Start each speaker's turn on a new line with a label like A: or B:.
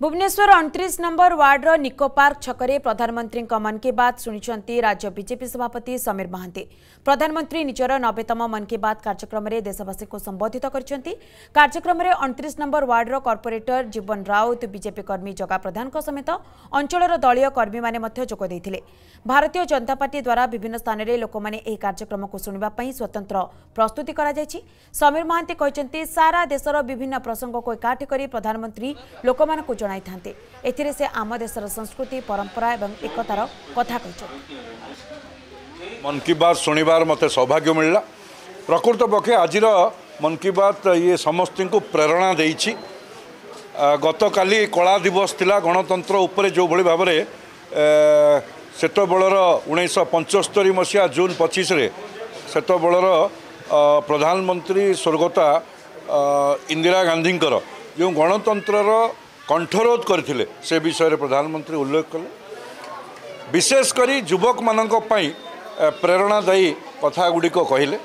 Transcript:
A: Bhubaneswar अंतरीश number वार्डर निको park छक प्रधानमंत्री मन की बात शुणी राज्य बीजेपी सभापति समीर महांति प्रधानमंत्री निजर नबेतम मन की बात कार्यक्रम में देशवासी को संबोधित करम अंतरीश नंबर वार्डर कर्पोरेटर जीवन राउत बीजेपी कर्मी जगा प्रधान समेत अंचल दलय कर्मी जोगदे भारतीय जनता पार्टी द्वारा विभिन्न स्थान में लोकने कार्यक्रम को शुणापी स्वतंत्र प्रस्तुति समीर महांती सारा देश विभिन्न प्रसंग को एकाठी कर प्रधानमंत्री लोकमान ଜଣାଇଥାନ୍ତି ଏଥିରେ ସେ ଆମ ଦେଶର ସଂସ୍କୃତି ପରମ୍ପରା ଏବଂ ଏକତାର କଥା କହିଛନ୍ତି
B: ମନ୍ କି ବାତ୍ ଶୁଣିବାର ମୋତେ ସୌଭାଗ୍ୟ ମିଳିଲା ପ୍ରକୃତ ପକ୍ଷେ ଆଜିର ମନ୍ କି ବାତ୍ ଇଏ ସମସ୍ତଙ୍କୁ ପ୍ରେରଣା ଦେଇଛି ଗତକାଲି କଳା ଦିବସ ଥିଲା ଗଣତନ୍ତ୍ର ଉପରେ ଯେଉଁଭଳି ଭାବରେ ସେତେବେଳର ଉଣେଇଶହ ପଞ୍ଚସ୍ତରୀ ମସିହା ଜୁନ୍ ପଚିଶରେ ସେତେବେଳର ପ୍ରଧାନମନ୍ତ୍ରୀ ସ୍ୱର୍ଗତା ଇନ୍ଦିରା ଗାନ୍ଧୀଙ୍କର ଯେଉଁ ଗଣତନ୍ତ୍ରର କଣ୍ଠରୋଧ କରିଥିଲେ ସେ ବିଷୟରେ ପ୍ରଧାନମନ୍ତ୍ରୀ ଉଲ୍ଲେଖ କଲେ ବିଶେଷ କରି ଯୁବକମାନଙ୍କ ପାଇଁ ପ୍ରେରଣାଦାୟୀ କଥାଗୁଡ଼ିକ କହିଲେ